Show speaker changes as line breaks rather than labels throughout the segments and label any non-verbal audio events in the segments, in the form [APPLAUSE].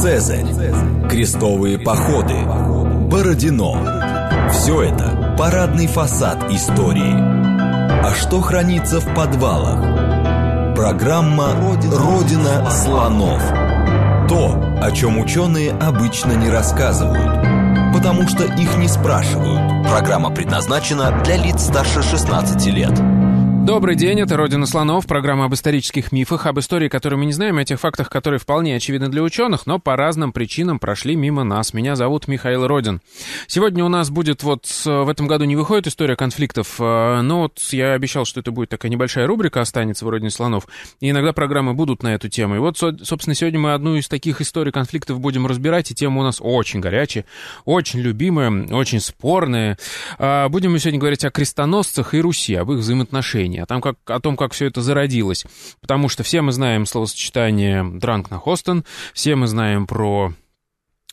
Цезарь, крестовые походы, Бородино. Все это парадный фасад истории. А что хранится в подвалах? Программа «Родина слонов». То, о чем ученые обычно не рассказывают, потому что их не спрашивают.
Программа предназначена для лиц старше 16 лет. Добрый день, это «Родина слонов», программа об исторических мифах, об истории, которую мы не знаем, о тех фактах, которые вполне очевидны для ученых, но по разным причинам прошли мимо нас. Меня зовут Михаил Родин. Сегодня у нас будет, вот в этом году не выходит история конфликтов, э, но вот я обещал, что это будет такая небольшая рубрика останется в «Родине слонов», и иногда программы будут на эту тему. И вот, собственно, сегодня мы одну из таких историй конфликтов будем разбирать, и тема у нас очень горячая, очень любимая, очень спорная. А, будем мы сегодня говорить о крестоносцах и Руси, об их взаимоотношениях. Армении, а там как, о том, как все это зародилось. Потому что все мы знаем словосочетание "дранк на Хостен», все мы знаем про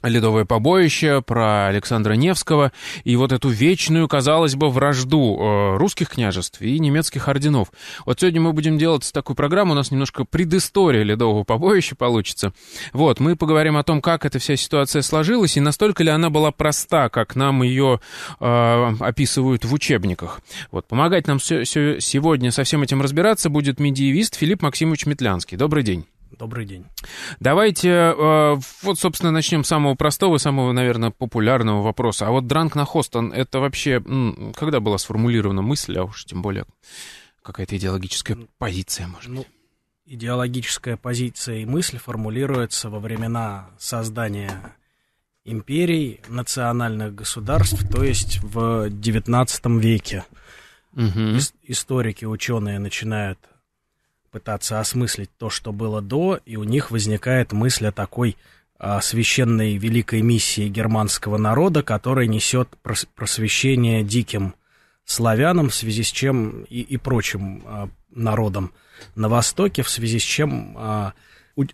ледовое побоище, про Александра Невского и вот эту вечную, казалось бы, вражду э, русских княжеств и немецких орденов. Вот сегодня мы будем делать такую программу, у нас немножко предыстория ледового побоища получится. Вот, мы поговорим о том, как эта вся ситуация сложилась и настолько ли она была проста, как нам ее э, описывают в учебниках. Вот, помогать нам сегодня со всем этим разбираться будет медиевист Филипп Максимович Метлянский. Добрый день. Добрый день. Давайте, э, вот, собственно, начнем с самого простого, самого, наверное, популярного вопроса. А вот дранк на Хостон, это вообще, когда была сформулирована мысль, а уж тем более какая-то идеологическая ну, позиция, может
ну, быть? Идеологическая позиция и мысль формулируется во времена создания империй, национальных государств, то есть в XIX веке. Угу. историки, ученые начинают пытаться осмыслить то, что было до, и у них возникает мысль о такой о а, священной великой миссии германского народа, которая несет просвещение диким славянам, в связи с чем и, и прочим а, народам на Востоке, в связи с чем а,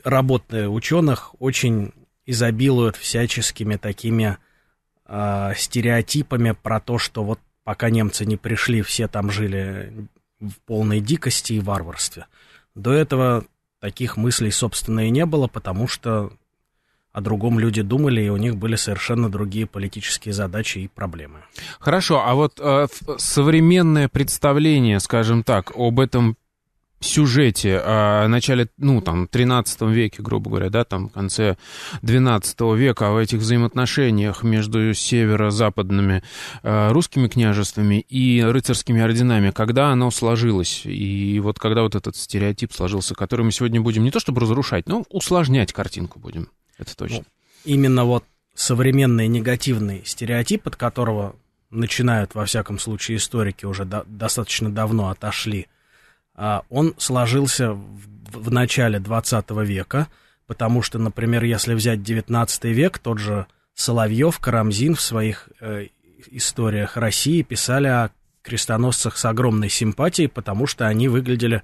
работы ученых очень изобилуют всяческими такими а, стереотипами про то, что вот пока немцы не пришли, все там жили в полной дикости и варварстве. До этого таких мыслей, собственно, и не было, потому что о другом люди думали, и у них были совершенно другие политические задачи и проблемы.
Хорошо, а вот э, современное представление, скажем так, об этом сюжете о а, начале, ну, там, 13 веке, грубо говоря, да, там, конце 12 века, о этих взаимоотношениях между северо-западными э, русскими княжествами и рыцарскими орденами, когда оно сложилось, и вот когда вот этот стереотип сложился, который мы сегодня будем не то чтобы разрушать, но усложнять картинку будем, это точно. Ну,
именно вот современный негативный стереотип, от которого начинают, во всяком случае, историки уже до- достаточно давно отошли – а, он сложился в начале 20 века, потому что, например, если взять 19 век, тот же Соловьев, Карамзин в своих э, историях России писали о крестоносцах с огромной симпатией, потому что они выглядели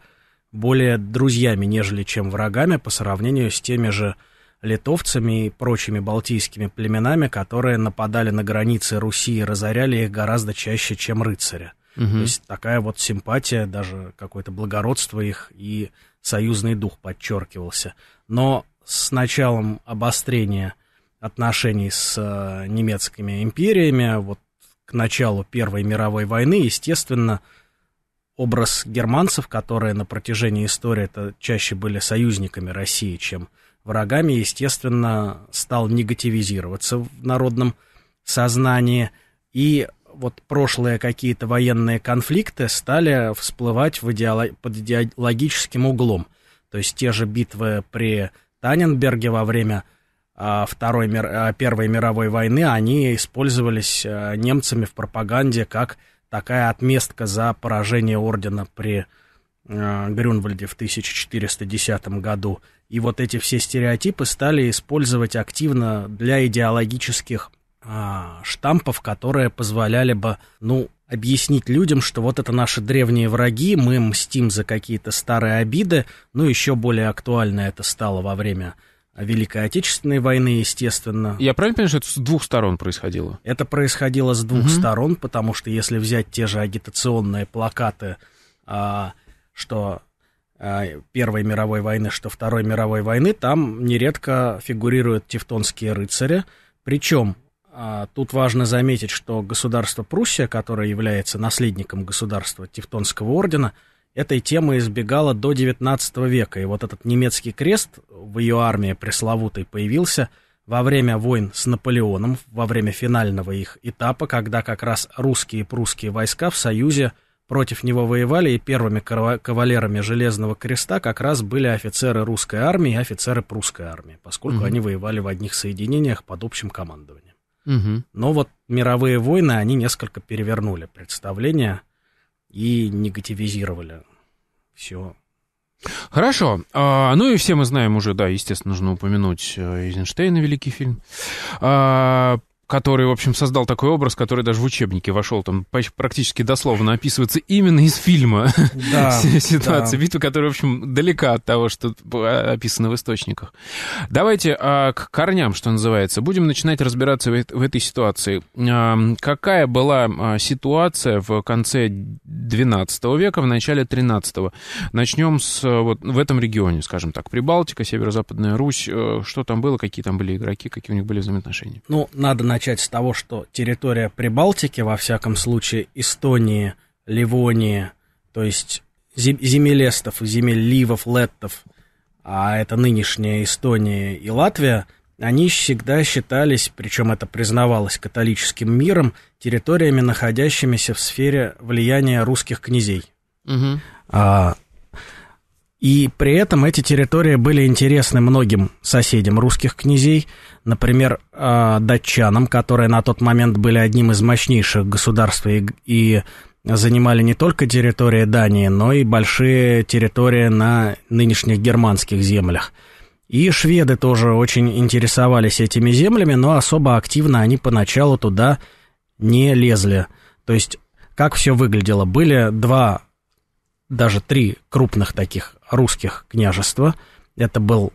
более друзьями, нежели чем врагами по сравнению с теми же литовцами и прочими балтийскими племенами, которые нападали на границы Руси и разоряли их гораздо чаще, чем рыцаря. Угу. То есть такая вот симпатия, даже какое-то благородство их и союзный дух подчеркивался. Но с началом обострения отношений с э, немецкими империями, вот к началу Первой мировой войны, естественно, образ германцев, которые на протяжении истории это чаще были союзниками России, чем врагами, естественно, стал негативизироваться в народном сознании. И вот прошлые какие-то военные конфликты стали всплывать в идеолог... под идеологическим углом. То есть те же битвы при Таненберге во время а, Второй мир, а, Первой мировой войны, они использовались а, немцами в пропаганде как такая отместка за поражение ордена при Грюнвальде в 1410 году. И вот эти все стереотипы стали использовать активно для идеологических а, штампов, которые позволяли бы, ну, объяснить людям, что вот это наши древние враги, мы мстим за какие-то старые обиды, ну, еще более актуально это стало во время Великой Отечественной войны, естественно.
Я правильно понимаю, что это с двух сторон происходило? Это
происходило с двух угу. сторон, потому что если взять те же агитационные плакаты, а, что а, Первой мировой войны, что Второй мировой войны, там нередко фигурируют тевтонские рыцари. Причем а тут важно заметить, что государство Пруссия, которое является наследником государства Тевтонского ордена, этой темы избегало до XIX века. И вот этот немецкий крест в ее армии пресловутый появился во время войн с Наполеоном, во время финального их этапа, когда как раз русские и прусские войска в Союзе против него воевали, и первыми кавалерами Железного Креста как раз были офицеры русской армии и офицеры прусской армии, поскольку mm-hmm. они воевали в одних соединениях под общим командованием. Угу. Но вот мировые войны, они несколько перевернули представление и негативизировали все.
Хорошо. А, ну и все мы знаем уже, да, естественно, нужно упомянуть э, Эйзенштейна, великий фильм. А, который, в общем, создал такой образ, который даже в учебнике вошел, там практически дословно описывается именно из фильма да, [LAUGHS] ситуация да. битвы, которая, в общем, далека от того, что а, описано в источниках. Давайте а, к корням, что называется. Будем начинать разбираться в, в этой ситуации. А, какая была а, ситуация в конце 12 века, в начале 13 -го? Начнем с а, вот в этом регионе, скажем так, Прибалтика, Северо-Западная Русь. Э, что там было, какие там были игроки, какие у них были взаимоотношения?
Ну, надо, наверное, начать с того, что территория Прибалтики, во всяком случае, Эстонии, Ливонии, то есть земелестов, земель ливов, леттов, а это нынешняя Эстония и Латвия, они всегда считались, причем это признавалось католическим миром, территориями, находящимися в сфере влияния русских князей. Угу. А, и при этом эти территории были интересны многим соседям русских князей, например, а, датчанам, которые на тот момент были одним из мощнейших государств и, и занимали не только территории Дании, но и большие территории на нынешних германских землях. И шведы тоже очень интересовались этими землями, но особо активно они поначалу туда не лезли. То есть, как все выглядело? Были два, даже три крупных таких русских княжества. Это был,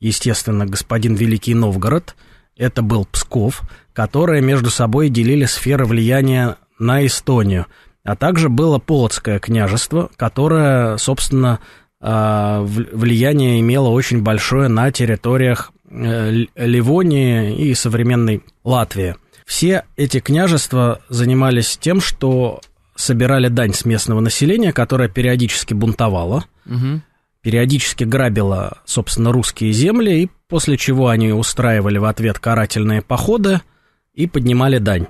естественно, господин Великий Новгород, это был Псков, которые между собой делили сферы влияния на Эстонию. А также было Полоцкое княжество, которое, собственно, а, влияние имело очень большое на территориях э, Ливонии и современной Латвии. Все эти княжества занимались тем, что собирали дань с местного населения, которое периодически бунтовало. Угу периодически грабила, собственно, русские земли, и после чего они устраивали в ответ карательные походы и поднимали дань.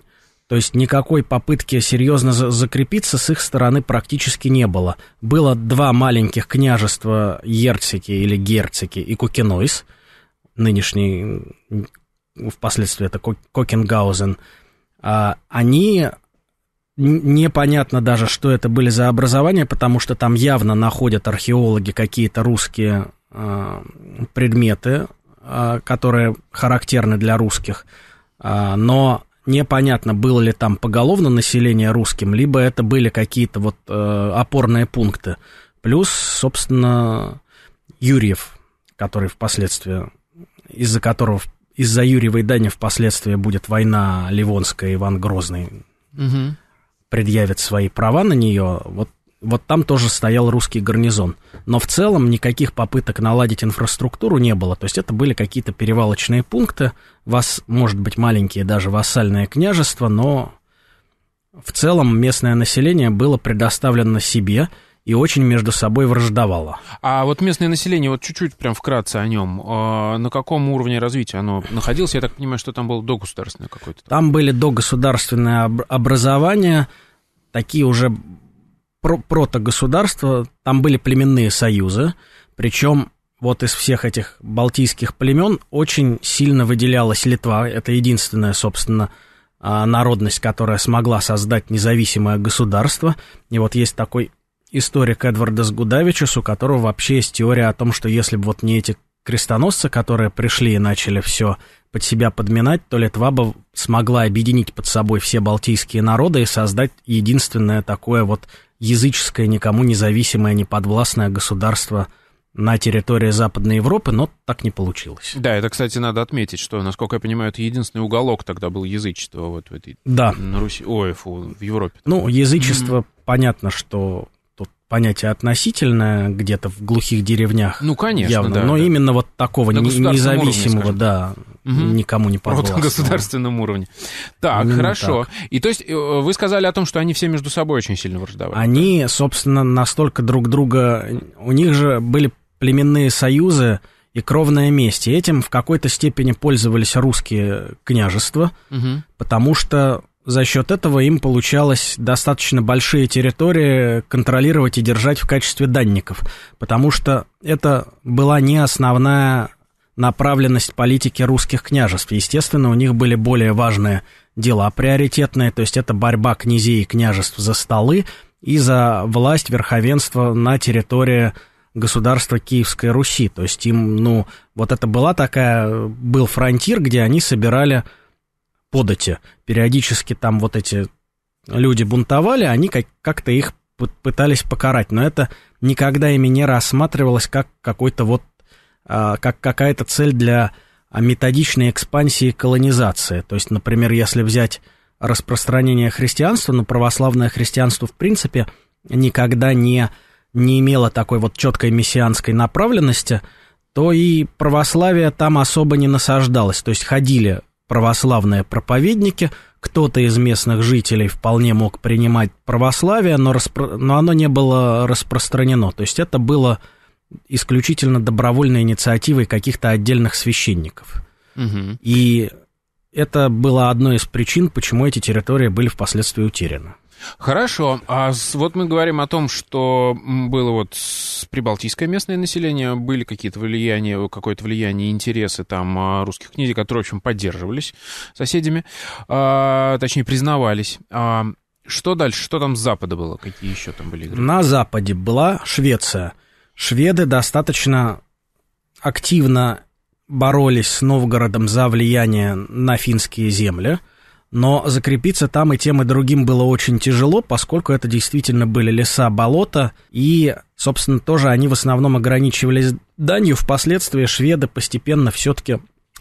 То есть никакой попытки серьезно закрепиться с их стороны практически не было. Было два маленьких княжества Ерцики или Герцики и Кукинойс, нынешний, впоследствии это Кокенгаузен. А они Непонятно даже, что это были за образования, потому что там явно находят археологи какие-то русские э, предметы, э, которые характерны для русских, э, но непонятно, было ли там поголовно население русским, либо это были какие-то вот э, опорные пункты. Плюс, собственно, Юрьев, который впоследствии, из-за которого, из-за Юрьева Дани впоследствии будет война Ливонская, Иван Грозный. Угу предъявят свои права на нее, вот, вот там тоже стоял русский гарнизон. Но в целом никаких попыток наладить инфраструктуру не было. То есть это были какие-то перевалочные пункты. Вас, может быть, маленькие даже вассальное княжество, но в целом местное население было предоставлено себе, и очень между собой
враждовало. А вот местное население, вот чуть-чуть прям вкратце о нем, а на каком уровне развития оно находилось? Я так понимаю, что там было догосударственное какое-то.
Там были догосударственные образования, такие уже про протогосударства, там были племенные союзы, причем вот из всех этих балтийских племен очень сильно выделялась Литва, это единственная, собственно, а, народность, которая смогла создать независимое государство. И вот есть такой историк Эдварда Сгудавичус, у которого вообще есть теория о том, что если бы вот не эти крестоносцы, которые пришли и начали все под себя подминать, то Литва бы смогла объединить под собой все балтийские народы и создать единственное такое вот языческое, никому независимое, неподвластное государство – на территории Западной Европы, но так не получилось.
Да, это, кстати, надо отметить, что, насколько я понимаю, это единственный уголок тогда был язычество вот в этой... Да. На Руси... Ой, фу, в Европе. Ну, язычество, mm-hmm.
понятно, что понятие относительное, где-то в глухих деревнях. Ну, конечно, явно, да. Но да. именно вот такого независимого, уровне, да, угу. никому не подвластного. Вот государственном
уровне. Так, именно хорошо. Так. И то есть э, вы сказали о том, что они все между собой очень сильно враждовали.
Они, да? собственно, настолько друг друга... У них же были племенные союзы, и кровное месть. И этим в какой-то степени пользовались русские княжества, угу. потому что за счет этого им получалось достаточно большие территории контролировать и держать в качестве данников, потому что это была не основная направленность политики русских княжеств. Естественно, у них были более важные дела приоритетные, то есть это борьба князей и княжеств за столы и за власть верховенства на территории государства Киевской Руси. То есть им, ну, вот это была такая, был фронтир, где они собирали подати. Периодически там вот эти люди бунтовали, они как-то их пытались покарать, но это никогда ими не рассматривалось как какой-то вот, а, как какая-то цель для а, методичной экспансии и колонизации. То есть, например, если взять распространение христианства, но православное христианство в принципе никогда не, не имело такой вот четкой мессианской направленности, то и православие там особо не насаждалось. То есть ходили православные проповедники. Кто-то из местных жителей вполне мог принимать православие, но, распро... но оно не было распространено. То есть это было исключительно добровольной инициативой каких-то отдельных священников. Угу. И это было одной из причин, почему эти территории были впоследствии
утеряны. Хорошо. А вот мы говорим о том, что было вот прибалтийское местное население, были какие-то влияния, какое-то влияние, интересы там а, русских князей, которые, в общем, поддерживались соседями, а, точнее, признавались. А, что дальше? Что там с Запада было? Какие еще там были игры?
На Западе была Швеция. Шведы достаточно активно боролись с Новгородом за влияние на финские земли – но закрепиться там и тем, и другим было очень тяжело, поскольку это действительно были леса, болота, и, собственно, тоже они в основном ограничивались данью. Впоследствии шведы постепенно все-таки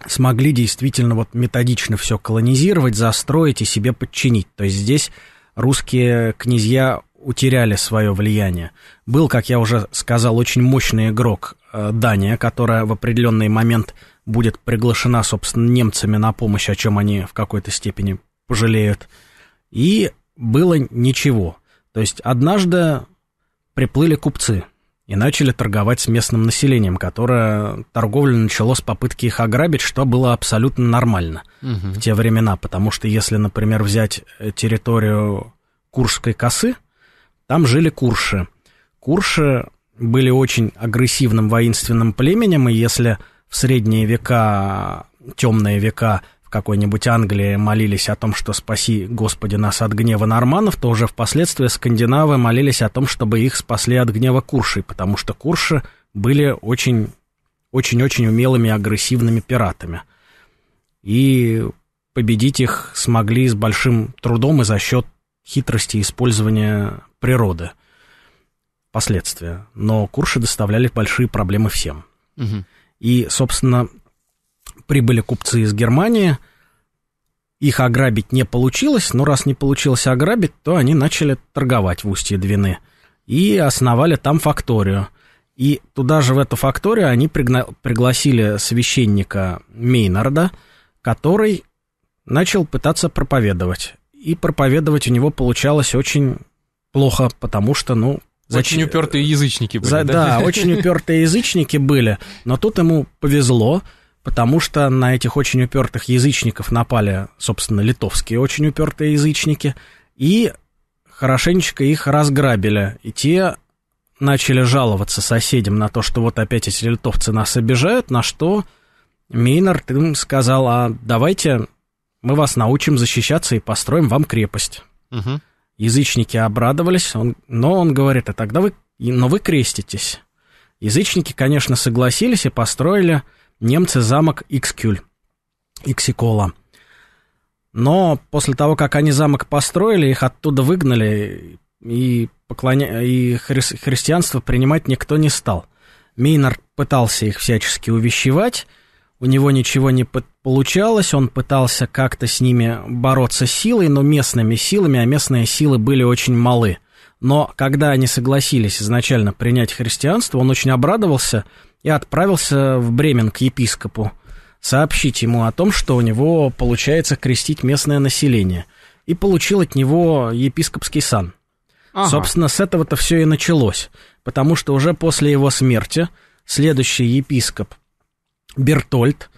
смогли действительно вот методично все колонизировать, застроить и себе подчинить. То есть здесь русские князья утеряли свое влияние. Был, как я уже сказал, очень мощный игрок э, Дания, которая в определенный момент будет приглашена, собственно, немцами на помощь, о чем они в какой-то степени пожалеют. И было ничего. То есть однажды приплыли купцы и начали торговать с местным населением, которое торговля начало с попытки их ограбить, что было абсолютно нормально угу. в те времена, потому что если, например, взять э, территорию Куршской косы, там жили курши. Курши были очень агрессивным воинственным племенем, и если в средние века, темные века в какой-нибудь Англии молились о том, что спаси, Господи, нас от гнева норманов, то уже впоследствии скандинавы молились о том, чтобы их спасли от гнева куршей, потому что курши были очень очень-очень умелыми агрессивными пиратами. И победить их смогли с большим трудом и за счет хитрости использования природы последствия. Но курши доставляли большие проблемы всем. И, собственно, прибыли купцы из Германии, их ограбить не получилось, но раз не получилось ограбить, то они начали торговать в устье Двины и основали там факторию. И туда же, в эту факторию, они пригна... пригласили священника Мейнарда, который начал пытаться проповедовать. И проповедовать у него получалось очень плохо, потому что, ну... Очень
зач... упертые язычники были, За, да? Да, очень
упертые язычники были, но тут ему повезло, потому что на этих очень упертых язычников напали, собственно, литовские очень упертые язычники, и хорошенечко их разграбили, и те начали жаловаться соседям на то, что вот опять эти литовцы нас обижают, на что Мейнард им сказал, а давайте мы вас научим защищаться и построим вам крепость. Угу. Язычники обрадовались, он, но он говорит, а тогда вы, но вы креститесь. Язычники, конечно, согласились и построили немцы замок Икскюль, Иксикола. Но после того, как они замок построили, их оттуда выгнали, и, поклоня... и хри... христианство принимать никто не стал. Мейнард пытался их всячески увещевать, у него ничего не получалось, он пытался как-то с ними бороться силой, но местными силами, а местные силы были очень малы. Но когда они согласились изначально принять христианство, он очень обрадовался и отправился в Бремен к епископу, сообщить ему о том, что у него получается крестить местное население, и получил от него епископский сан. Ага. Собственно, с этого-то все и началось, потому что уже после его смерти следующий епископ Бертольд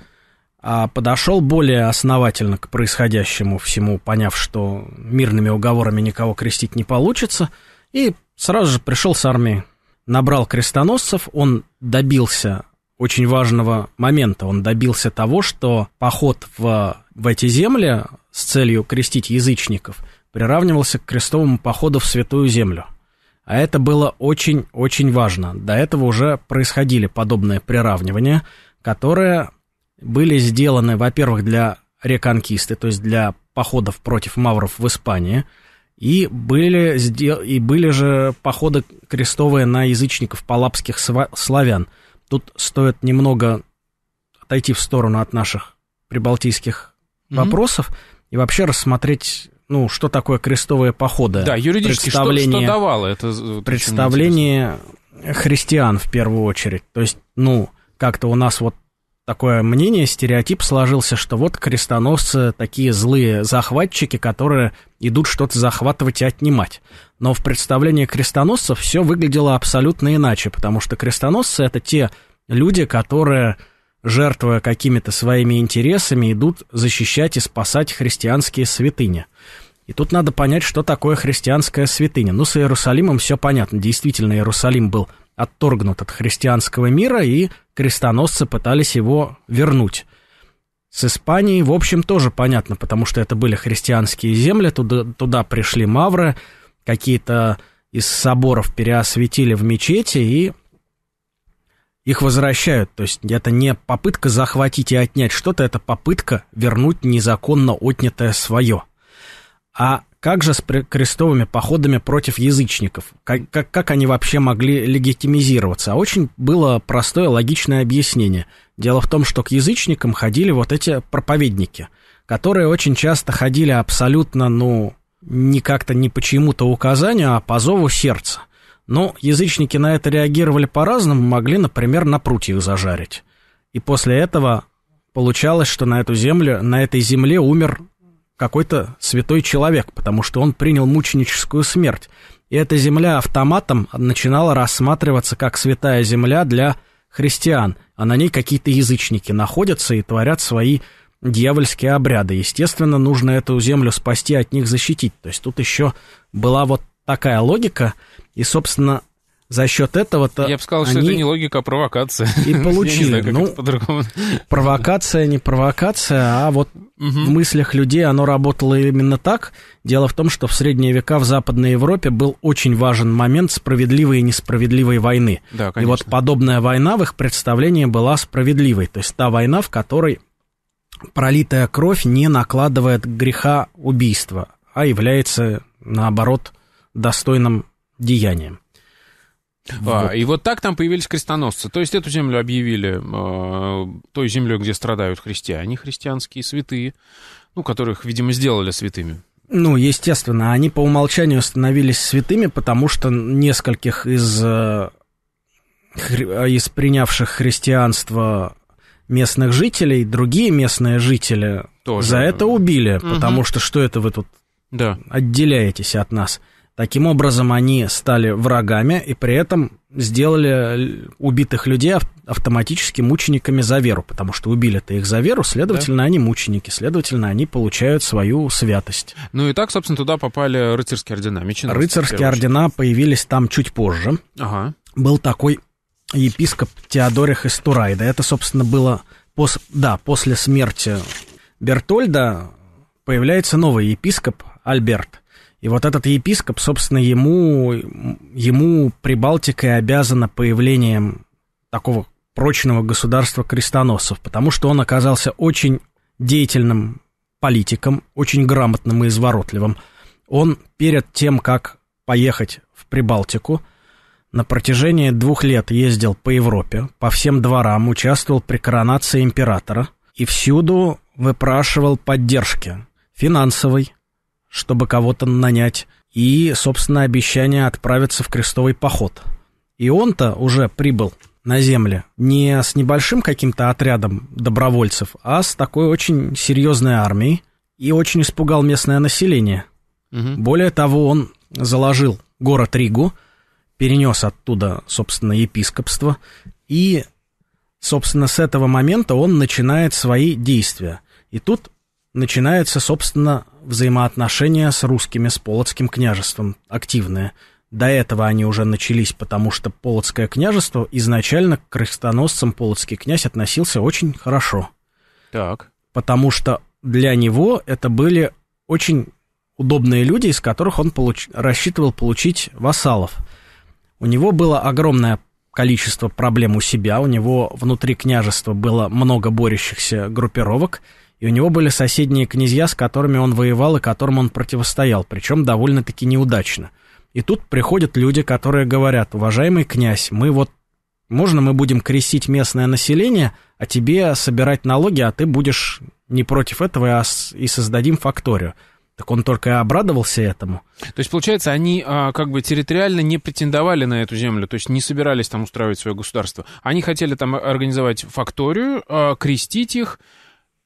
а, подошел более основательно к происходящему всему, поняв, что мирными уговорами никого крестить не получится, и сразу же пришел с армией. Набрал крестоносцев, он добился очень важного момента. Он добился того, что поход в, в эти земли с целью крестить язычников приравнивался к крестовому походу в Святую Землю. А это было очень-очень важно. До этого уже происходили подобные приравнивания, которые были сделаны, во-первых, для реконкисты, то есть для походов против мавров в Испании, и были, и были же походы крестовые на язычников палапских славян. Тут стоит немного отойти в сторону от наших прибалтийских mm-hmm. вопросов и вообще рассмотреть ну, что такое крестовые походы. Да, юридически представление, что, что давало
это? Представление
христиан в первую очередь. То есть, ну, как-то у нас вот такое мнение, стереотип сложился, что вот крестоносцы такие злые захватчики, которые идут что-то захватывать и отнимать. Но в представлении крестоносцев все выглядело абсолютно иначе, потому что крестоносцы это те люди, которые, жертвуя какими-то своими интересами, идут защищать и спасать христианские святыни. И тут надо понять, что такое христианская святыня. Ну, с Иерусалимом все понятно. Действительно, Иерусалим был отторгнут от христианского мира, и крестоносцы пытались его вернуть. С Испанией, в общем, тоже понятно, потому что это были христианские земли, туда, туда пришли мавры, какие-то из соборов переосветили в мечети и их возвращают. То есть это не попытка захватить и отнять что-то, это попытка вернуть незаконно отнятое свое. А как же с крестовыми походами против язычников? Как, как, как они вообще могли легитимизироваться? А очень было простое логичное объяснение. Дело в том, что к язычникам ходили вот эти проповедники, которые очень часто ходили абсолютно, ну, не как-то не по чьему-то указанию, а по зову сердца. Но язычники на это реагировали по-разному, могли, например, на прутьях зажарить. И после этого получалось, что на эту землю, на этой земле умер какой-то святой человек, потому что он принял мученическую смерть. И эта земля автоматом начинала рассматриваться как святая земля для христиан, а на ней какие-то язычники находятся и творят свои дьявольские обряды. Естественно, нужно эту землю спасти, от них защитить. То есть тут еще была вот такая логика, и, собственно, за счет этого-то Я бы сказал, они... что это не
логика, а провокация. И [LAUGHS] получили. знаю, ну,
провокация не провокация, а вот угу. в мыслях людей оно работало именно так. Дело в том, что в средние века в Западной Европе был очень важен момент справедливой и несправедливой войны. Да, конечно. И вот подобная война в их представлении была справедливой. То есть та война, в которой пролитая кровь не накладывает греха убийства, а является, наоборот, достойным деянием.
А, и вот так там появились крестоносцы. То есть эту землю объявили э, той землей, где страдают христиане, христианские святые, ну, которых, видимо, сделали святыми.
Ну, естественно, они по умолчанию становились святыми, потому что нескольких из, э, из принявших христианство местных жителей, другие местные жители Тоже. за это убили, угу. потому что что это вы тут да. отделяетесь от нас? Таким образом, они стали врагами и при этом сделали убитых людей автоматически мучениками за веру, потому что убили-то их за веру, следовательно, да. они мученики, следовательно, они получают свою святость.
Ну и так, собственно, туда попали рыцарские ордена. Меченые, рыцарские ордена
появились там чуть позже. Ага. Был такой епископ Теодорих из Турайда. Это, собственно, было пос... да, после смерти Бертольда появляется новый епископ Альберт – и вот этот епископ, собственно, ему, ему Прибалтика обязана появлением такого прочного государства крестоносцев, потому что он оказался очень деятельным политиком, очень грамотным и изворотливым. Он перед тем, как поехать в Прибалтику, на протяжении двух лет ездил по Европе, по всем дворам, участвовал при коронации императора и всюду выпрашивал поддержки финансовой, чтобы кого-то нанять, и, собственно, обещание отправиться в крестовый поход. И он-то уже прибыл на земле не с небольшим каким-то отрядом добровольцев, а с такой очень серьезной армией и очень испугал местное население. Угу. Более того, он заложил город Ригу, перенес оттуда, собственно, епископство, и, собственно, с этого момента он начинает свои действия. И тут начинается, собственно, взаимоотношения с русскими, с Полоцким княжеством, активные. До этого они уже начались, потому что Полоцкое княжество изначально к крестоносцам Полоцкий князь относился очень хорошо. Так. Потому что для него это были очень удобные люди, из которых он получ... рассчитывал получить вассалов. У него было огромное количество проблем у себя, у него внутри княжества было много борющихся группировок – и у него были соседние князья, с которыми он воевал и которым он противостоял, причем довольно-таки неудачно. И тут приходят люди, которые говорят, уважаемый князь, мы вот можно мы будем крестить местное население, а тебе собирать налоги, а ты будешь не против этого, а и создадим факторию. Так он только и обрадовался этому.
То есть, получается, они а, как бы территориально не претендовали на эту землю, то есть не собирались там устраивать свое государство. Они хотели там организовать факторию, а, крестить их,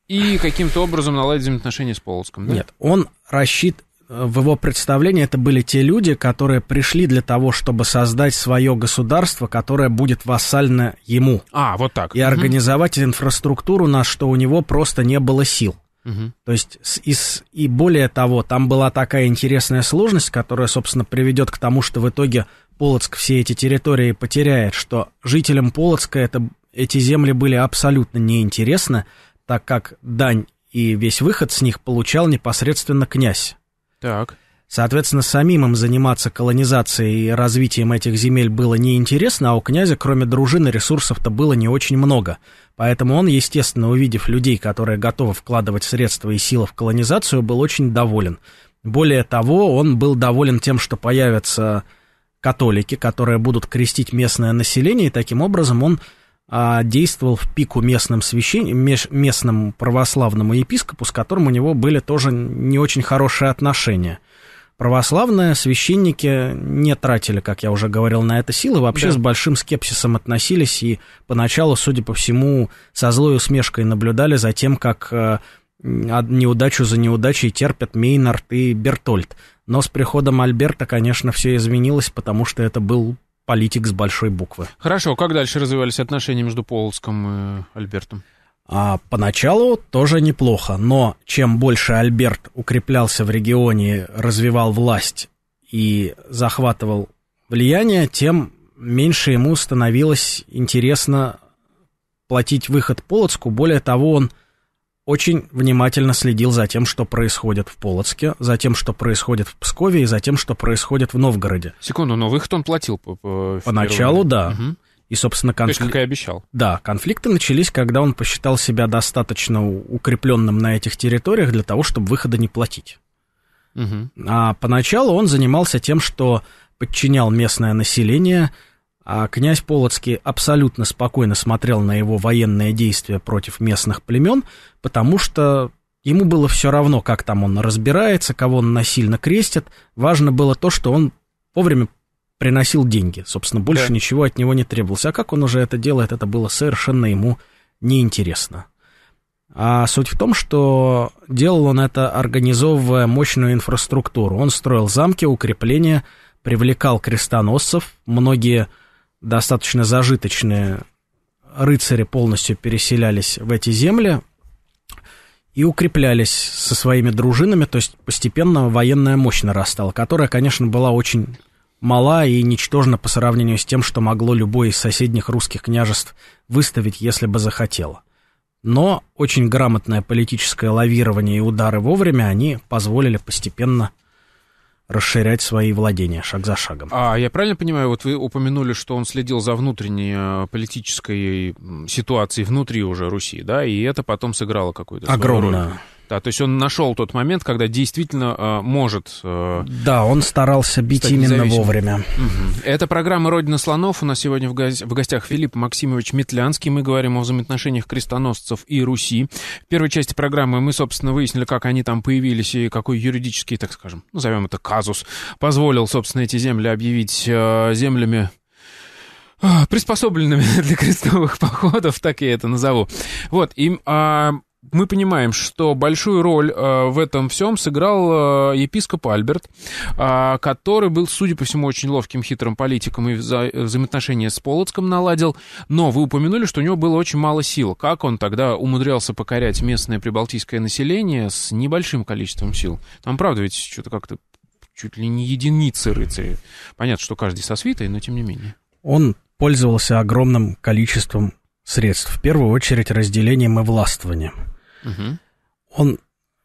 и каким-то образом наладить взаимоотношения с Полоцком, да? Нет,
он рассчит... Э, в его представлении это были те люди, которые пришли для того, чтобы создать свое государство, которое будет вассально ему.
А, вот так. И угу. организовать
инфраструктуру, на что у него просто не было сил. Угу. То есть, из и более того, там была такая интересная сложность, которая, собственно, приведет к тому, что в итоге Полоцк все эти территории потеряет, что жителям Полоцка это, эти земли были абсолютно неинтересны, так как дань и весь выход с них получал непосредственно князь. Так. Соответственно, самим им заниматься колонизацией и развитием этих земель было неинтересно, а у князя, кроме дружины, ресурсов-то было не очень много. Поэтому он, естественно, увидев людей, которые готовы вкладывать средства и силы в колонизацию, был очень доволен. Более того, он был доволен тем, что появятся католики, которые будут крестить местное население, и таким образом он а, действовал в пику местным, священ... местным православному епископу, с которым у него были тоже не очень хорошие отношения. Православные священники не тратили, как я уже говорил, на это силы, вообще да. с большим скепсисом относились и поначалу, судя по всему, со злой усмешкой наблюдали за тем, как э, неудачу за неудачей терпят Мейнард и Бертольд. Но с приходом Альберта, конечно, все изменилось, потому что это был политик с большой буквы.
Хорошо, как дальше развивались отношения между Полоцком и Альбертом? А, поначалу тоже
неплохо, но чем больше Альберт укреплялся в регионе, развивал власть и захватывал влияние, тем меньше ему становилось интересно платить выход Полоцку. Более того, он очень внимательно следил за тем, что происходит в Полоцке, за тем, что происходит в Пскове и за тем, что происходит в Новгороде.
Секунду, но выход он платил? По, Поначалу, да. Угу. И,
собственно, конфликт... То есть, как и обещал. Да, конфликты начались, когда он посчитал себя достаточно укрепленным на этих территориях для того, чтобы выхода не платить. Угу. А поначалу он занимался тем, что подчинял местное население, а князь Полоцкий абсолютно спокойно смотрел на его военные действия против местных племен, потому что ему было все равно, как там он разбирается, кого он насильно крестит. Важно было то, что он вовремя приносил деньги. Собственно, больше да. ничего от него не требовалось. А как он уже это делает, это было совершенно ему неинтересно. А суть в том, что делал он это, организовывая мощную инфраструктуру. Он строил замки, укрепления, привлекал крестоносцев. Многие достаточно зажиточные рыцари полностью переселялись в эти земли и укреплялись со своими дружинами, то есть постепенно военная мощь нарастала, которая, конечно, была очень мала и ничтожна по сравнению с тем, что могло любое из соседних русских княжеств выставить, если бы захотело. Но очень грамотное политическое лавирование и удары вовремя они позволили постепенно расширять свои владения шаг за шагом.
А я правильно понимаю, вот вы упомянули, что он следил за внутренней э, политической ситуацией внутри уже Руси, да, и это потом сыграло какую-то Огромную. Роль. Да, то есть он нашел тот момент, когда действительно э, может... Э,
да, он старался бить именно вовремя. Угу.
Это программа «Родина слонов». У нас сегодня в, гость, в гостях Филипп Максимович Метлянский. Мы говорим о взаимоотношениях крестоносцев и Руси. В первой части программы мы, собственно, выяснили, как они там появились и какой юридический, так скажем, назовем это казус, позволил, собственно, эти земли объявить э, землями э, приспособленными [LAUGHS] для крестовых походов, так я это назову. Вот, им а, мы понимаем, что большую роль э, в этом всем сыграл э, епископ Альберт, э, который был, судя по всему, очень ловким, хитрым политиком и вза- взаимоотношения с Полоцком наладил. Но вы упомянули, что у него было очень мало сил. Как он тогда умудрялся покорять местное прибалтийское население с небольшим количеством сил? Там, правда, ведь что-то как-то чуть ли не единицы рыцарей. Понятно, что каждый со свитой, но тем не менее.
Он пользовался огромным количеством средств. В первую очередь разделением и властвованием. Угу. Он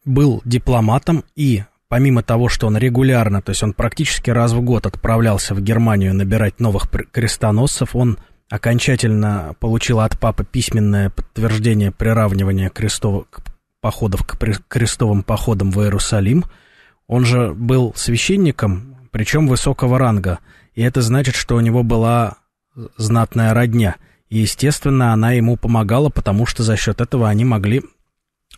был дипломатом и помимо того, что он регулярно, то есть он практически раз в год отправлялся в Германию набирать новых крестоносцев, он окончательно получил от папы письменное подтверждение приравнивания крестов, походов к крестовым походам в Иерусалим. Он же был священником, причем высокого ранга, и это значит, что у него была знатная родня. И, естественно, она ему помогала, потому что за счет этого они могли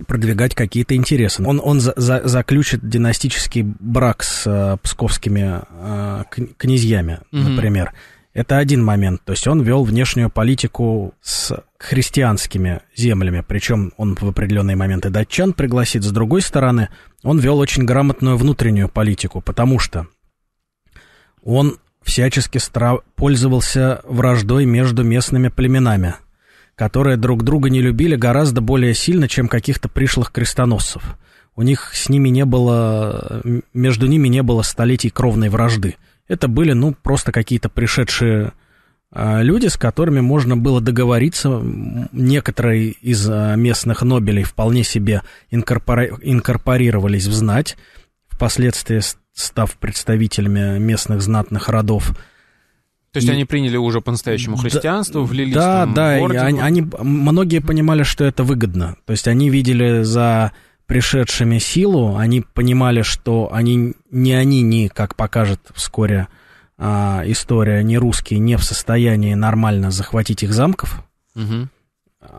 продвигать какие-то интересы. Он, он за, за, заключит династический брак с э, псковскими э, князьями, mm-hmm. например. Это один момент. То есть он вел внешнюю политику с христианскими землями, причем он в определенные моменты датчан пригласит. С другой стороны, он вел очень грамотную внутреннюю политику, потому что он всячески стра... пользовался враждой между местными племенами – которые друг друга не любили гораздо более сильно, чем каких-то пришлых крестоносцев. У них с ними не было... Между ними не было столетий кровной вражды. Это были, ну, просто какие-то пришедшие а, люди, с которыми можно было договориться. Некоторые из а, местных нобелей вполне себе инкорпорировались в знать, впоследствии став представителями местных знатных родов –
то есть и... они приняли уже по-настоящему христианство, да, влились да, там Да, да, они,
они, многие понимали, что это выгодно. То есть они видели за пришедшими силу, они понимали, что они, не они, не, как покажет вскоре а, история, не русские не в состоянии нормально захватить их замков. Угу.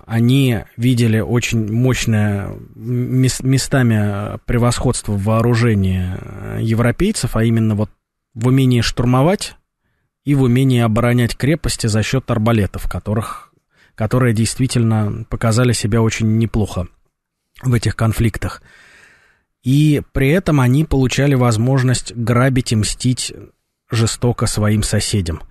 Они видели очень мощное местами превосходство в вооружении э, европейцев, а именно вот в умении штурмовать и в умении оборонять крепости за счет арбалетов, которых, которые действительно показали себя очень неплохо в этих конфликтах. И при этом они получали возможность грабить и мстить жестоко своим соседям.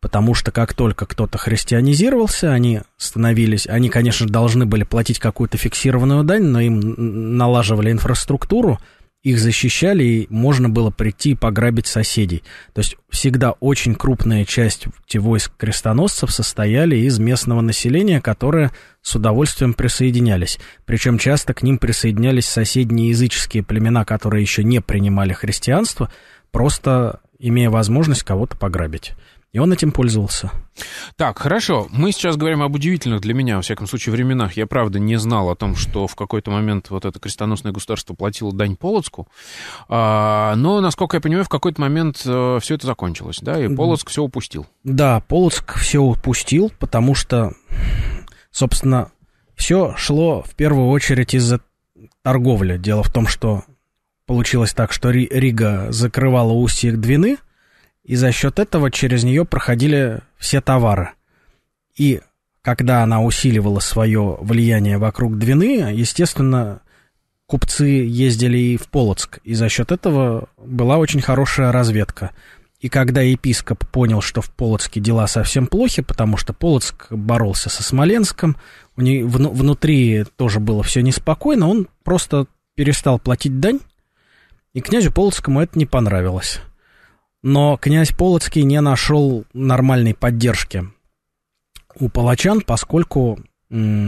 Потому что как только кто-то христианизировался, они становились, они, конечно, должны были платить какую-то фиксированную дань, но им налаживали инфраструктуру, их защищали, и можно было прийти и пограбить соседей. То есть всегда очень крупная часть войск крестоносцев состояли из местного населения, которое с удовольствием присоединялись. Причем часто к ним присоединялись соседние языческие племена, которые еще не принимали христианство, просто имея возможность кого-то пограбить. И он этим пользовался.
Так, хорошо. Мы сейчас говорим об удивительных для меня, во всяком случае, временах. Я, правда, не знал о том, что в какой-то момент вот это крестоносное государство платило дань Полоцку. А, но, насколько я понимаю, в какой-то момент э, все это закончилось, да, и Полоцк все упустил.
Да, Полоцк все упустил, потому что, собственно, все шло в первую очередь из-за торговли. Дело в том, что получилось так, что Рига закрывала устье Двины, и за счет этого через нее проходили все товары. И когда она усиливала свое влияние вокруг Двины, естественно, купцы ездили и в Полоцк, и за счет этого была очень хорошая разведка. И когда епископ понял, что в Полоцке дела совсем плохи, потому что Полоцк боролся со Смоленском, у него внутри тоже было все неспокойно, он просто перестал платить дань, и князю Полоцкому это не понравилось. Но князь Полоцкий не нашел нормальной поддержки у палачан, поскольку им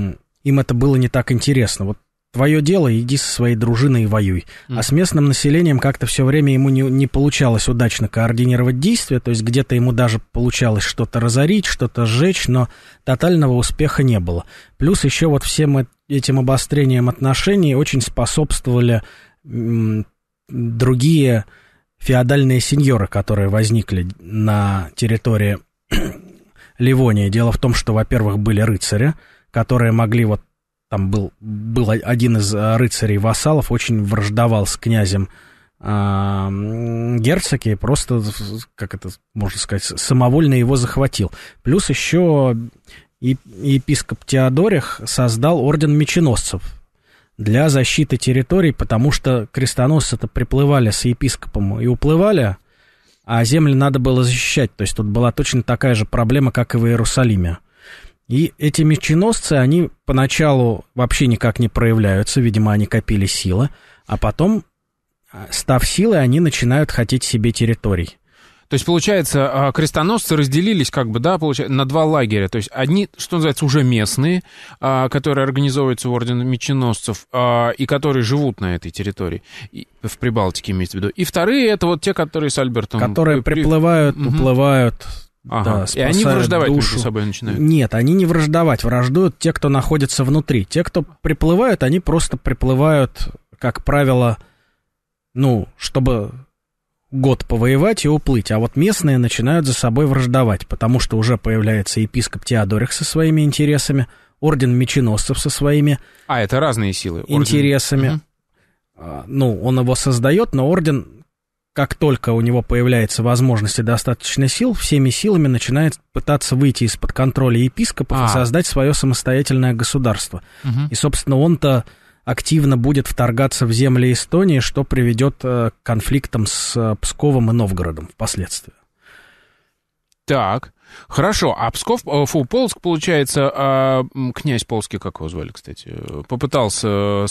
это было не так интересно. Вот твое дело, иди со своей дружиной и воюй. Mm. А с местным населением как-то все время ему не, не получалось удачно координировать действия, то есть где-то ему даже получалось что-то разорить, что-то сжечь, но тотального успеха не было. Плюс еще вот всем этим обострением отношений очень способствовали другие феодальные сеньоры, которые возникли на территории [CLEARS THROAT] Ливонии. Дело в том, что, во-первых, были рыцари, которые могли вот там был, был один из э, рыцарей-вассалов, очень враждовал с князем а, герцоги, просто, как это можно сказать, самовольно его захватил. Плюс еще епископ Теодорих создал орден меченосцев, для защиты территорий, потому что крестоносцы-то приплывали с епископом и уплывали, а земли надо было защищать. То есть тут была точно такая же проблема, как и в Иерусалиме. И эти меченосцы, они поначалу вообще никак не проявляются, видимо, они копили силы, а потом, а, став силой, они начинают хотеть себе территорий.
То есть, получается, а, крестоносцы разделились как бы, да, получается, на два лагеря. То есть, одни, что называется, уже местные, а, которые организовываются в орден меченосцев а, и которые живут на этой территории, в Прибалтике имеется в виду. И вторые, это вот те, которые с Альбертом... Которые приплывают, угу. уплывают,
Ага. Да, и они враждовать душу. между собой начинают? Нет, они не враждовать. Враждуют те, кто находится внутри. Те, кто приплывают, они просто приплывают, как правило, ну, чтобы год повоевать и уплыть, а вот местные начинают за собой враждовать, потому что уже появляется епископ Теодорих со своими интересами, орден меченосцев со своими...
А, это разные силы. Орден. Интересами.
Угу. ну, он его создает, но орден, как только у него появляется возможность и достаточно сил, всеми силами начинает пытаться выйти из-под контроля епископов а. и создать свое самостоятельное государство. Угу. И, собственно, он-то активно будет вторгаться в земли Эстонии, что приведет э, к конфликтам с э, Псковом и Новгородом
впоследствии. Так, хорошо. А Псков, э, фу, Полск, получается, а князь Полский, как его звали, кстати, попытался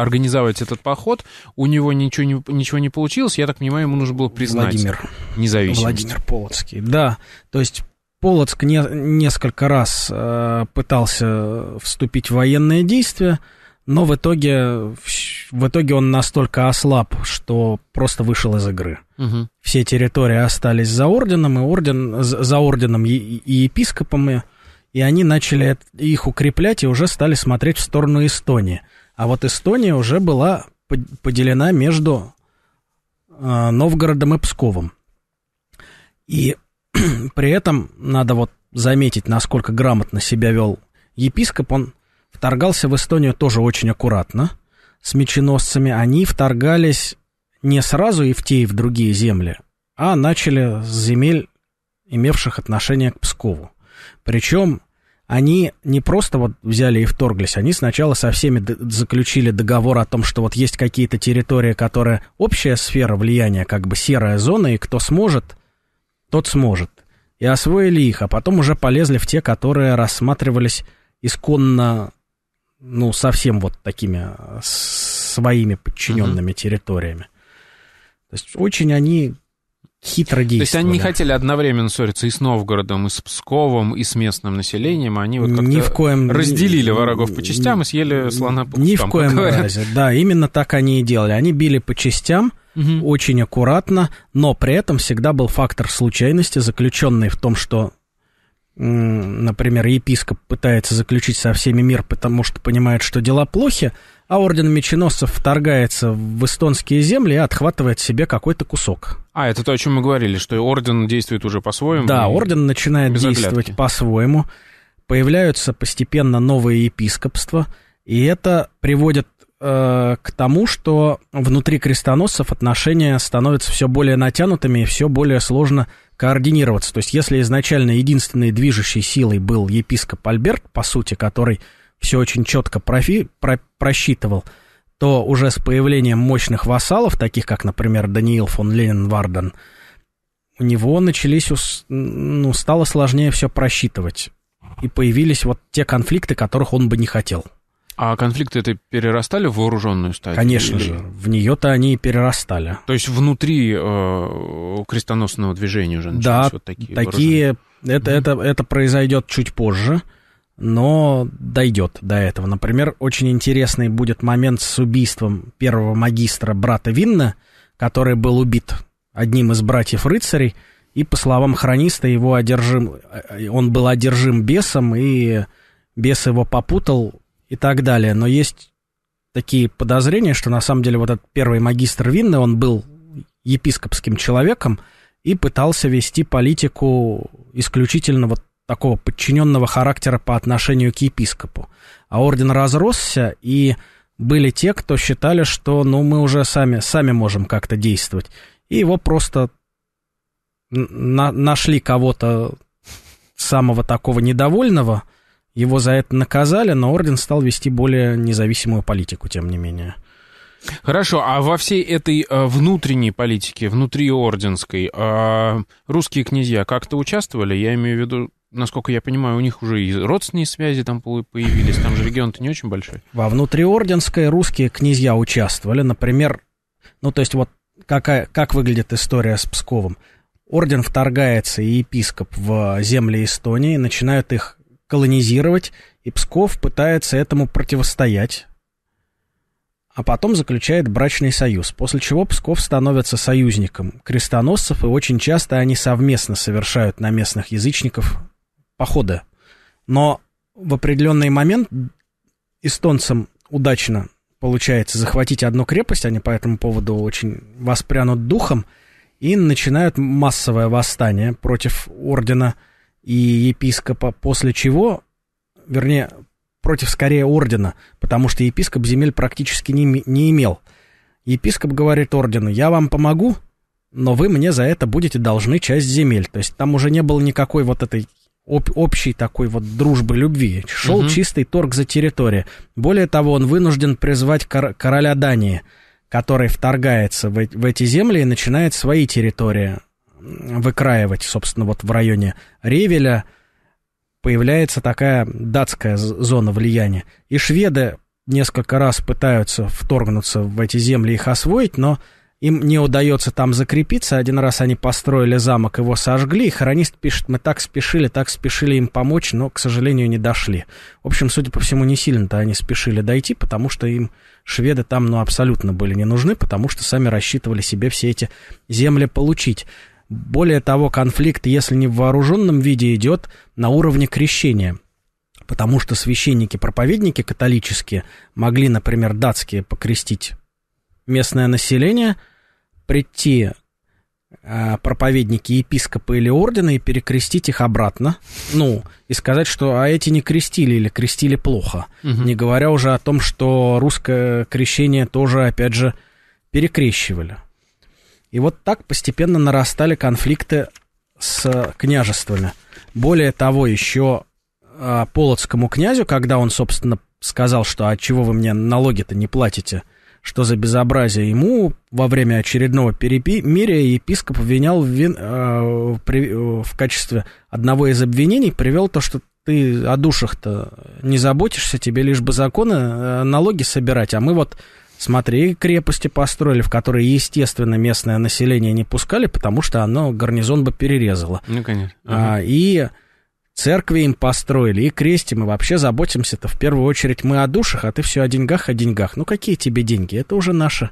организовать этот поход. У него ничего не, ничего не получилось. Я так понимаю, ему нужно было признать Владимир, независимость. Владимир
Полоцкий, да. То есть Полоцк не, несколько раз э, пытался вступить в военные действия, но в итоге, в итоге он настолько ослаб, что просто вышел из игры. Угу. Все территории остались за орденом, и орден, за орденом и, и епископами, и они начали их укреплять и уже стали смотреть в сторону Эстонии. А вот Эстония уже была поделена между э, Новгородом и Псковом. И [CLEARS THROAT] при этом надо вот заметить, насколько грамотно себя вел епископ. Он вторгался в Эстонию тоже очень аккуратно с меченосцами. Они вторгались не сразу и в те, и в другие земли, а начали с земель, имевших отношение к Пскову. Причем они не просто вот взяли и вторглись, они сначала со всеми заключили договор о том, что вот есть какие-то территории, которые общая сфера влияния, как бы серая зона, и кто сможет, тот сможет. И освоили их, а потом уже полезли в те, которые рассматривались исконно ну, совсем вот такими э, своими подчиненными uh территориями. То есть очень они хитро действовали. То есть они не
хотели одновременно ссориться и с Новгородом, и с Псковом, и с местным населением. Они вот как-то ни в коем... разделили врагов по частям и съели слона по кускам, Ни в коем разе,
да, именно так они и делали. Они били по частям, угу. очень аккуратно, но при этом всегда был фактор случайности, заключенный в том, что например, епископ пытается заключить со всеми мир, потому что понимает, что дела плохи, а орден меченосцев вторгается в эстонские земли и отхватывает себе какой-то кусок.
А, это то, о чем мы говорили, что орден действует уже по-своему. Да, орден
начинает действовать по-своему. Появляются постепенно новые епископства, и это приводит э, к тому, что внутри крестоносцев отношения становятся все более натянутыми и все более сложно координироваться. То есть если изначально единственной движущей силой был епископ Альберт, по сути, который все очень четко профи, про, просчитывал, то уже с появлением мощных вассалов, таких как, например, Даниил фон Ленин-Варден, у него начались, ну, стало сложнее все просчитывать. И появились вот те конфликты, которых он бы не хотел.
А конфликты это перерастали в вооруженную стадию? Конечно или... же, в нее-то они и
перерастали.
То есть внутри э, крестоносного движения уже начались да, вот такие. Такие
это, mm-hmm. это, это произойдет чуть позже, но дойдет до этого. Например, очень интересный будет момент с убийством первого магистра брата Винна, который был убит одним из братьев рыцарей, и, по словам хрониста, его одержим, э, э, он был одержим бесом, и бес его попутал, и так далее. Но есть такие подозрения, что на самом деле вот этот первый магистр Винны, он был епископским человеком и пытался вести политику исключительно вот такого подчиненного характера по отношению к епископу. А орден разросся, и были те, кто считали, что ну мы уже сами, сами можем как-то действовать. И его просто на нашли кого-то самого такого недовольного – его за это наказали, но орден стал вести более независимую политику, тем не менее.
Хорошо, а во всей этой э, внутренней политике, внутри Орденской, а, русские князья как-то участвовали? Я имею в виду, насколько я понимаю, у них уже и родственные связи там появились, там же регион-то не очень большой.
Во внутриорденской русские князья участвовали, например, ну то есть вот какая, как выглядит история с Псковом. Орден вторгается и епископ в земли Эстонии, начинают их колонизировать, и Псков пытается этому противостоять. А потом заключает брачный союз, после чего Псков становится союзником крестоносцев, и очень часто они совместно совершают на местных язычников походы. Но в определенный момент эстонцам удачно получается захватить одну крепость, они по этому поводу очень воспрянут духом, и начинают массовое восстание против ордена Пскова и епископа, после чего, вернее, против скорее ордена, потому что епископ земель практически не, не имел. Епископ говорит ордену, я вам помогу, но вы мне за это будете должны часть земель. То есть там уже не было никакой вот этой об, общей такой вот дружбы, любви. Шел угу. чистый торг за территорию. Более того, он вынужден призвать кор- короля Дании, который вторгается в, в эти земли и начинает свои территории выкраивать, собственно, вот в районе Ревеля появляется такая датская зона влияния. И шведы несколько раз пытаются вторгнуться в эти земли, их освоить, но им не удается там закрепиться. Один раз они построили замок, его сожгли, и хронист пишет, мы так спешили, так спешили им помочь, но, к сожалению, не дошли. В общем, судя по всему, не сильно-то они спешили дойти, потому что им шведы там, ну, абсолютно были не нужны, потому что сами рассчитывали себе все эти земли получить. Более того, конфликт, если не в вооруженном виде, идет на уровне крещения. Потому что священники-проповедники католические могли, например, датские покрестить местное население, прийти а, проповедники, епископы или ордена и перекрестить их обратно. Ну, и сказать, что а эти не крестили или крестили плохо. Угу. Не говоря уже о том, что русское крещение тоже, опять же, перекрещивали. И вот так постепенно нарастали конфликты с княжествами. Более того, еще а, полоцкому князю, когда он, собственно, сказал, что «А чего вы мне налоги-то не платите?» Что за безобразие ему во время очередного перемирия епископ обвинял в, вин, э, при, э, в качестве одного из обвинений, привел то, что ты о душах-то не заботишься, тебе лишь бы законы, э, налоги собирать, а мы вот Смотри, крепости построили, в которые, естественно, местное население не пускали, потому что оно гарнизон бы перерезало. Ну, конечно. Ага. А, и церкви им построили, и крестим, Мы вообще заботимся-то в первую очередь мы о душах, а ты все о деньгах, о деньгах. Ну, какие тебе деньги? Это уже наша,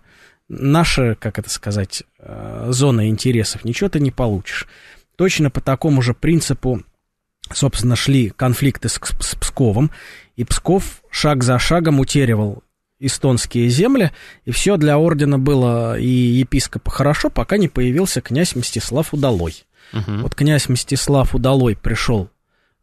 наша, как это сказать, э, зона интересов. Ничего ты не получишь. Точно по такому же принципу собственно, шли конфликты с, с Псковом, и Псков шаг за шагом утеревал эстонские земли, и все для ордена было и епископа хорошо, пока не появился князь Мстислав Удалой. Угу. Вот князь Мстислав Удалой пришел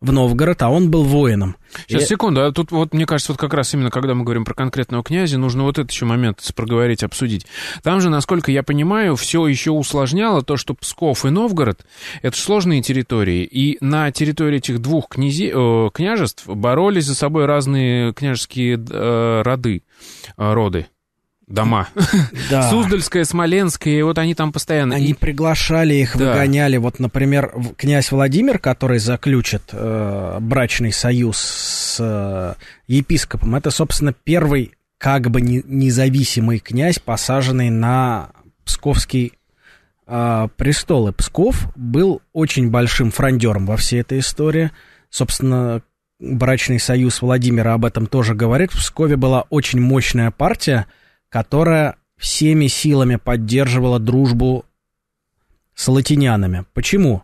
в Новгород, а он был воином.
Сейчас, и... секунду, а тут вот, мне кажется, вот как раз именно, когда мы говорим про конкретного князя, нужно вот этот еще момент проговорить, обсудить. Там же, насколько я понимаю, все еще усложняло то, что Псков и Новгород — это сложные территории, и на территории этих двух князе... Э, княжеств боролись за собой разные княжеские э, роды, э, роды дома. [LAUGHS] Да. Суздальская, Смоленская, и вот они там постоянно. Они и... приглашали их, да.
выгоняли. Вот, например, князь Владимир, который заключит э, брачный союз с э, епископом, это, собственно, первый как бы не, независимый князь, посаженный на псковский э, престол. И Псков был очень большим фрондером во всей этой истории. Собственно, брачный союз Владимира об этом тоже говорит. В Пскове была очень мощная партия – которая всеми силами поддерживала дружбу с латинянами. Почему?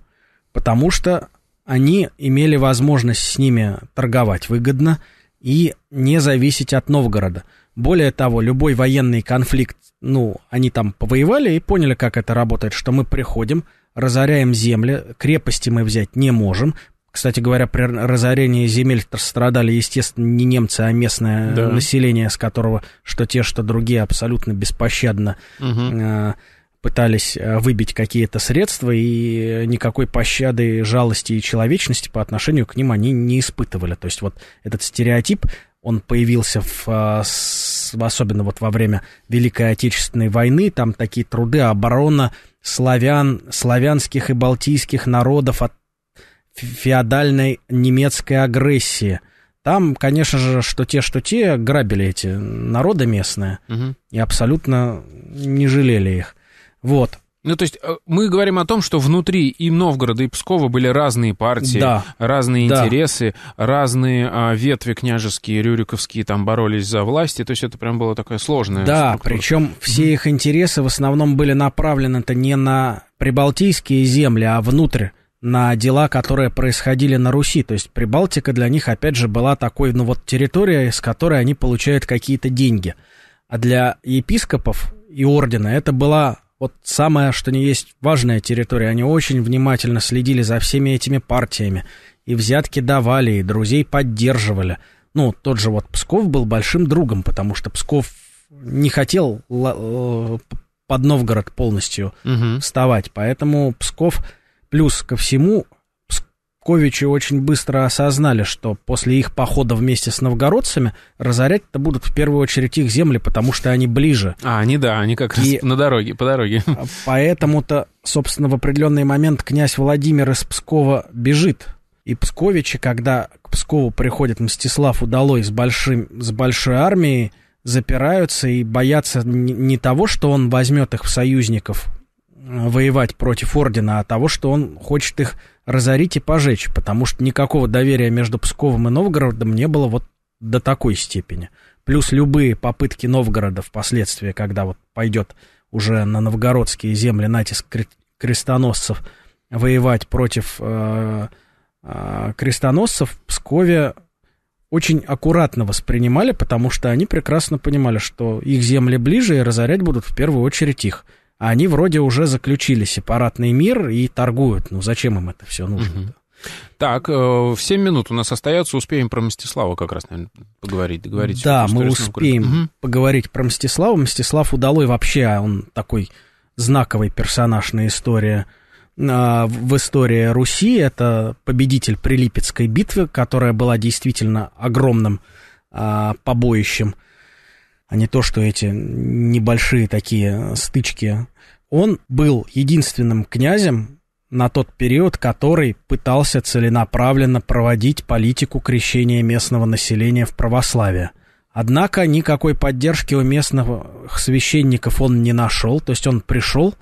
Потому что они имели возможность с ними торговать выгодно и не зависеть от Новгорода. Более того, любой военный конфликт, ну, они там повоевали и поняли, как это работает, что мы приходим, разоряем земли, крепости мы взять не можем, кстати говоря, при разорении земель страдали, естественно, не немцы, а местное э, да. население, с которого что те, что другие абсолютно беспощадно угу. пытались э, выбить какие-то средства, и никакой пощады, жалости и человечности по отношению к ним они не испытывали. То есть вот этот стереотип, он появился в, особенно вот во время Великой Отечественной войны, там такие труды оборона славян, славянских и балтийских народов от феодальной немецкой агрессии. Там, конечно же, что те, что те грабили эти народы местные угу. и абсолютно не жалели их. Вот.
Ну, то есть э, мы говорим о том, что внутри и Новгорода, и Пскова были разные партии, да. разные да. интересы, разные а, ветви княжеские, рюриковские там боролись за власти. То есть это прям было такое сложное. Да, структура.
причем все их интересы в основном были направлены-то не на прибалтийские земли, а внутрь на дела, которые происходили на Руси. То есть Прибалтика для них, опять же, была такой, ну вот территория, с которой они получают какие-то деньги. А для епископов и ордена это была вот самая, что не есть, важная территория. Они очень внимательно следили за всеми этими партиями. И взятки давали, и друзей поддерживали. Ну, тот же вот Псков был большим другом, потому что Псков не хотел э, под Новгород полностью угу. вставать. Поэтому Псков Плюс ко всему, Псковичи очень быстро осознали, что после их похода вместе с новгородцами разорять-то будут в первую очередь их земли, потому что они ближе.
А, они, да, они как и раз на дороге, по дороге. А
поэтому-то, собственно, в определенный момент князь Владимир из Пскова бежит. И псковичи, когда к Пскову приходит Мстислав Удалой с, большим, с большой армией, запираются и боятся не того, что он возьмет их в союзников воевать против ордена, а того, что он хочет их разорить и пожечь, потому что никакого доверия между Псковом и Новгородом не было вот до такой степени. Плюс любые попытки Новгорода впоследствии, когда вот пойдет уже на новгородские земли натиск крестоносцев, воевать против э, э, крестоносцев, в Пскове очень аккуратно воспринимали, потому что они прекрасно понимали, что их земли ближе и разорять будут в первую очередь их – они вроде уже заключили сепаратный мир и торгуют. Ну, зачем им это
все нужно? Угу. Так, э, в 7 минут у нас остается, успеем про Мстислава как раз, наверное, поговорить, договорить. Да, мы успеем
угу. поговорить про Мстислава. Мстислав Удалой вообще, а он такой знаковый персонаж на истории, а, в истории Руси. Это победитель Прилипецкой битвы, которая была действительно огромным а, побоищем а не то, что эти небольшие такие стычки. Он был единственным князем на тот период, который пытался целенаправленно проводить политику крещения местного населения в православие. Однако никакой поддержки у местных священников он не нашел, то есть он пришел,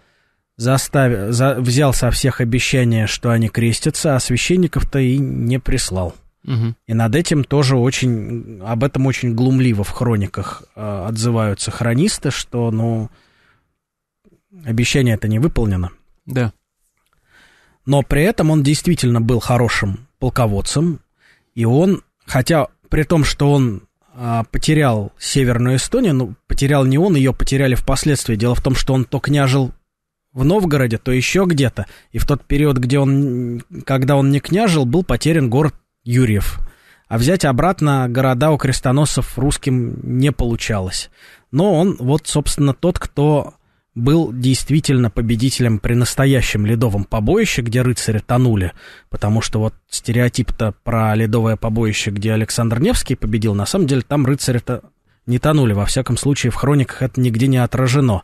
заставил, за, взял со всех обещания, что они крестятся, а священников-то и не прислал. Угу. И над этим тоже очень, об этом очень глумливо в хрониках э, отзываются хронисты, что, ну, обещание это не выполнено. Да. Но при этом он действительно был хорошим полководцем, и он, хотя при том, что он э, потерял Северную Эстонию, ну, потерял не он, ее потеряли впоследствии. Дело в том, что он то княжил в Новгороде, то еще где-то. И в тот период, где он, когда он не княжил, был потерян город Юрьев. А взять обратно города у крестоносцев русским не получалось. Но он вот, собственно, тот, кто был действительно победителем при настоящем ледовом побоище, где рыцари тонули, потому что вот стереотип-то про ледовое побоище, где Александр Невский победил, на самом деле там рыцари-то не тонули, во всяком случае в хрониках это нигде не отражено.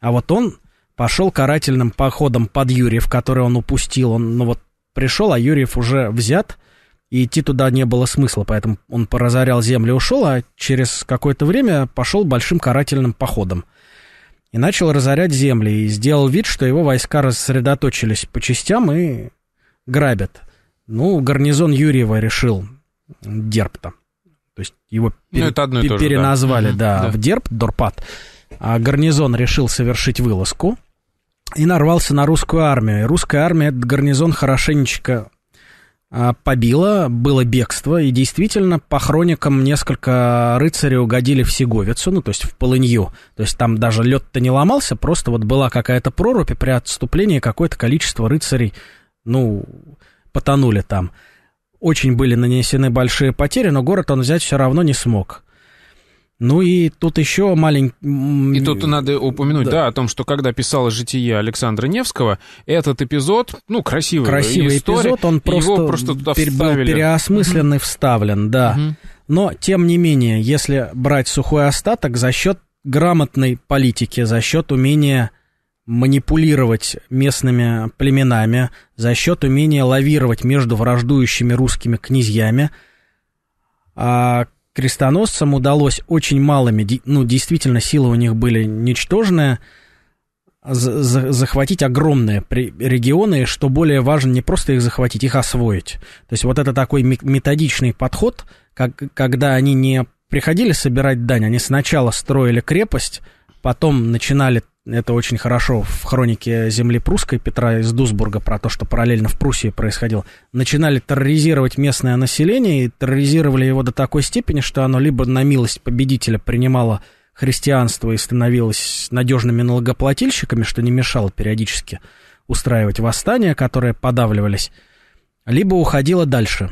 А вот он пошел карательным походом под Юрьев, который он упустил, он, ну вот, пришел, а Юрьев уже взят – и идти туда не было смысла, поэтому он поразорял землю и ушел, а через какое-то время пошел большим карательным походом. И начал разорять земли, и сделал вид, что его войска рассредоточились по частям и грабят. Ну, гарнизон Юрьева решил Дерпта. То есть его ну, это одно и переназвали, да. Да, да, в Дерп, Дорпат. А гарнизон решил совершить вылазку и нарвался на русскую армию. И русская армия этот гарнизон хорошенечко а, побило, было бегство, и действительно, по хроникам, несколько рыцарей угодили в Сеговицу, ну, то есть в Полынью. То есть там даже лед-то не ломался, просто вот была какая-то прорубь, и при отступлении какое-то количество рыцарей, ну, потонули там. Очень были нанесены большие потери, но город он взять все равно не смог. Ну и тут еще маленький... И тут
надо упомянуть, да. да, о том, что когда писала «Житие» Александра Невского, этот эпизод, ну, красивый, красивый история, эпизод, он просто, его просто туда пер- вставили. был
переосмыслен и вставлен, да. Но, тем не менее, если брать сухой остаток, за счет грамотной политики, за счет умения манипулировать местными племенами, за счет умения лавировать между враждующими русскими князьями, а крестоносцам удалось очень малыми, ну, действительно, силы у них были ничтожные, захватить огромные регионы, что более важно, не просто их захватить, их освоить. То есть вот это такой методичный подход, как, когда они не приходили собирать дань, они сначала строили крепость, потом начинали это очень хорошо в хронике земли прусской Петра из Дусбурга про то, что параллельно в Пруссии происходило. Начинали терроризировать местное население и терроризировали его до такой степени, что оно либо на милость победителя принимало христианство и становилось надежными налогоплательщиками, что не мешало периодически устраивать восстания, которые подавливались, либо уходило дальше.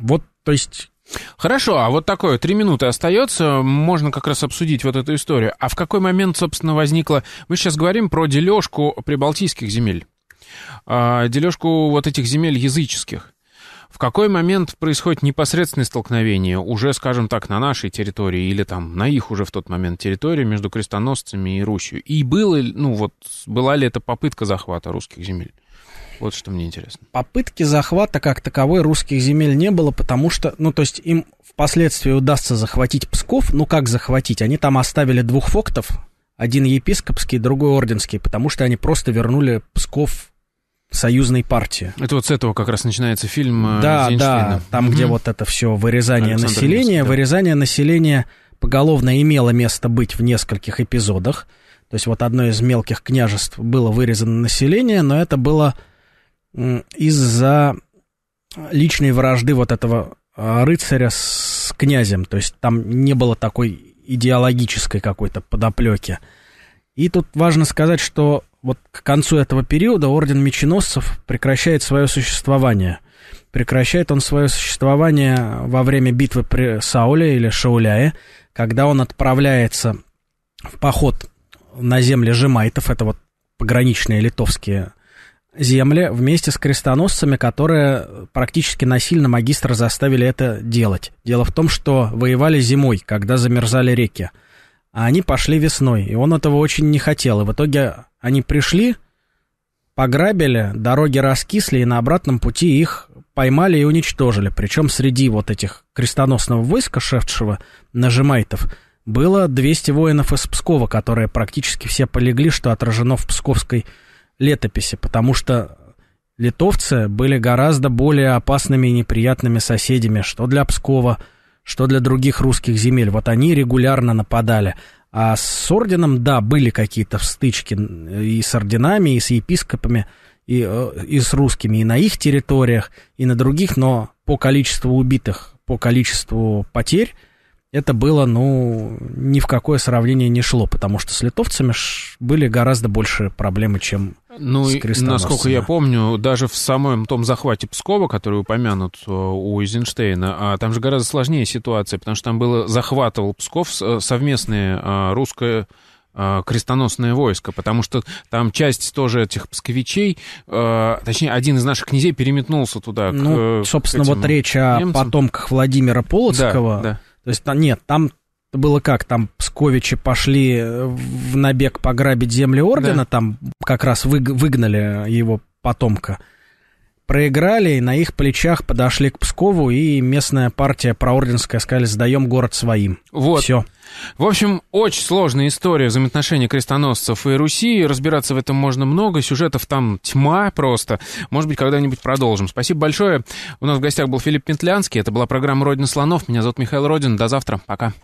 Вот, то
есть, Хорошо, а вот такое, три минуты остается, можно как раз обсудить вот эту историю. А в какой момент, собственно, возникла... Мы сейчас говорим про дележку прибалтийских земель, а, дележку вот этих земель языческих. В какой момент происходит непосредственное столкновение уже, скажем так, на нашей территории или там на их уже в тот момент территории между крестоносцами и Русью? И было, ну вот, была ли это попытка захвата русских земель? Вот что мне интересно.
Попытки захвата как таковой русских земель не было, потому что, ну, то есть им впоследствии удастся захватить Псков. Ну, как захватить? Они там оставили двух фоктов, один епископский, другой орденский, потому что они просто вернули Псков
союзной партии. Это вот с этого как раз начинается фильм э, Да, День да, там, угу. где вот это все
вырезание Александр населения. Невский, да. Вырезание населения поголовно имело место быть в нескольких эпизодах. То есть вот одно из мелких княжеств было вырезано население, но это было из-за личной вражды вот этого а, рыцаря с князем. То есть там не было такой идеологической какой-то подоплеки. И тут важно сказать, что вот к концу этого периода орден меченосцев прекращает свое существование. Прекращает он свое существование во время битвы при Сауле или Шауляе, когда он отправляется в поход на земли жемайтов, это вот пограничные литовские земли вместе с крестоносцами, которые практически насильно магистра заставили это делать. Дело в том, что воевали зимой, когда замерзали реки. А они пошли весной, и он этого очень не хотел. И в итоге они пришли, пограбили, дороги раскисли, и на обратном пути их поймали и уничтожили. Причем среди вот этих крестоносного войска, шефтшего нажимайтов, было 200 воинов из Пскова, которые практически все полегли, что отражено в Псковской летописи, потому что литовцы были гораздо более опасными и неприятными соседями, что для Пскова, что для других русских земель. Вот они регулярно нападали. А с орденом, да, были какие-то встычки и с орденами, и с епископами, и, э, и с русскими, и на их территориях, и на других, но по количеству убитых, по количеству потерь это было, ну, ни в какое сравнение не шло, потому что с литовцами были гораздо больше проблемы, чем ну, и, насколько я
помню, даже в самом том захвате Пскова, который упомянут э, у Эйзенштейна, а там же гораздо сложнее ситуация, потому что там было захватывал Псков э, совместное э, русское крестоносное войско, потому что там часть тоже этих псковичей, точнее, один из наших князей переметнулся туда. Ну, к, собственно, к вот речь немцам. о
потомках Владимира Полоцкого. Да, да. То есть, а, нет, там это было как, там Псковичи пошли э, в набег пограбить земли Ордена, да. там как раз выг- выгнали его потомка. Проиграли, и на их плечах подошли к Пскову, и местная партия проорденская сказали, сдаем город своим. Вот. Все.
В общем, очень сложная история взаимоотношений крестоносцев и Руси. Разбираться в этом можно много. Сюжетов там тьма просто. Может быть, когда-нибудь продолжим. Спасибо большое. У нас в гостях был Филипп Пентлянский. Это была программа «Родина слонов». Меня зовут Михаил Родин. До завтра. Пока.